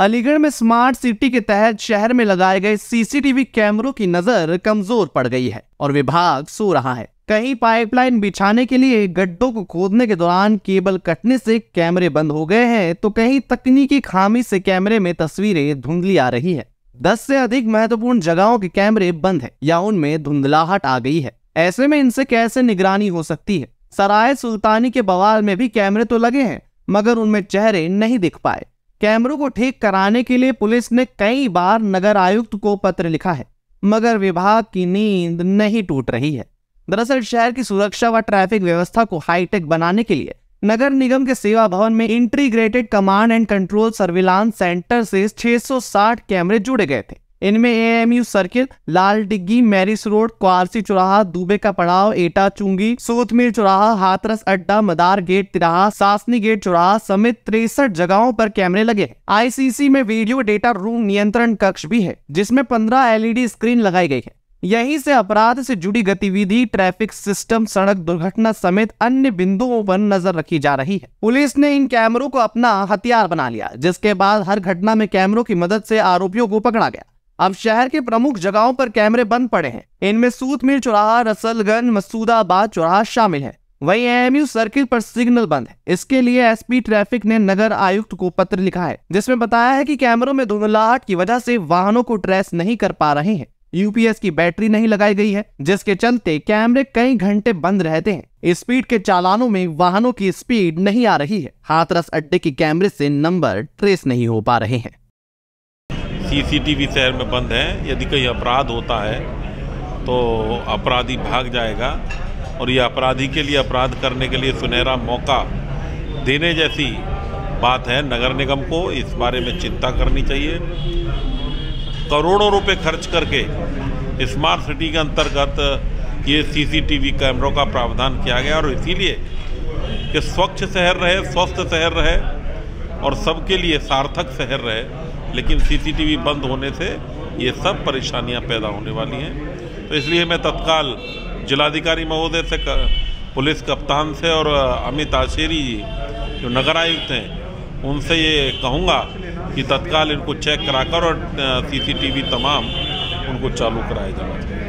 अलीगढ़ में smart city के तहत शहर में लगाए गए सीसीटीवी कैमरों की नजर कमजोर पड़ गई है और विभाग सो रहा है कहीं पाइपलाइन बिछाने के लिए गड्ढों को खोदने के दौरान केबल कटने से कैमरे बंद हो गए हैं तो कहीं तकनीकी खामी से कैमरे में तस्वीरें धुंधली आ रही है दस से अधिक महत्वपूर्ण जगहों के कैमरे बंद है या उनमें धुंधलाहट आ गई है ऐसे में इनसे कैसे निगरानी हो सकती है सराय सुल्तानी के बवाल में भी कैमरे तो लगे हैं मगर उनमें चेहरे नहीं दिख पाए कैमरों को ठीक कराने के लिए पुलिस ने कई बार नगर आयुक्त को पत्र लिखा है मगर विभाग की नींद नहीं टूट रही है दरअसल शहर की सुरक्षा व ट्रैफिक व्यवस्था को हाईटेक बनाने के लिए नगर निगम के सेवा भवन में integrated command and control surveillance centre से 660 कैमरे जुड़े गए थे इनमें A M U circle Lal Diggi Marris road Kwarsi चौराहा दुबे का पड़ाव एटा चुंगी सोतमीर चौराहा हाथरस अड्डा मदार गेट तिराहा सासनी गेट चौराहा समेत तिरसठ जगहों पर कैमरे लगे आईसीसी में वीडियो डेटा रूम नियंत्रण कक्ष भी है जिसमें पंद्रह एलईडी स्क्रीन e लगाई गई है यहीं से अपराध से जुड़ी गतिविधि ट्रैफिक सिस्टम सड़क दुर्घटना समेत अन्य बिंदुओं पर नजर रखी जा रही है पुलिस ने इन कैमरों को अपना हथियार बना लिया जिसके बाद हर घटना में कैमरों की मदद से आरोपियों को पकड़ा गया अब शहर के प्रमुख जगहों पर कैमरे बंद पड़े हैं इनमें सूतमीर चौराहा रसलगंज मसूदाबाद चौराहा शामिल है वहीं एएमयू सर्किल पर सिग्नल बंद है इसके लिए एसपी ट्रैफिक ने नगर आयुक्त को पत्र लिखा है जिसमें बताया है कि कैमरों में धुंधलाहट की वजह से वाहनों को ट्रेस नहीं कर पा रहे हैं यूपीएस की बैटरी नहीं लगाई गई है जिसके चलते कैमरे कई घंटे बंद रहते हैं स्पीड के चालानों में वाहनों की स्पीड नहीं आ रही है हाथरस अड्डे के कैमरे से नंबर ट्रेस नहीं हो पा रहे हैं सीसीटीवी शहर में बंद है यदि कोई अपराध होता है तो अपराधी भाग जाएगा और ये अपराधी के लिए अपराध करने के लिए सुनहरा मौका देने जैसी बात है नगर निगम को इस बारे में चिंता करनी चाहिए करोड़ों रुपए खर्च करके स्मार्ट सिटी के अंतर्गत ये सीसीटीवी कैमरों का प्रावधान किया गया और इसीलिए कि स्वच्छ शहर रहे स्वस्थ शहर रहे और सबके लिए सार्थक शहर रहे लेकिन सीसीटीवी बंद होने से ये सब परेशानियां पैदा होने वाली हैं तो इसलिए मैं तत्काल जिलाधिकारी महोदय से पुलिस कप्तान से और अमित आशेरी जी जो नगर आयुक्त हैं उनसे ये कहूँगा कि तत्काल इनको चेक कराकर और सीसीटीवी तमाम उनको चालू कराया जाना चाहिए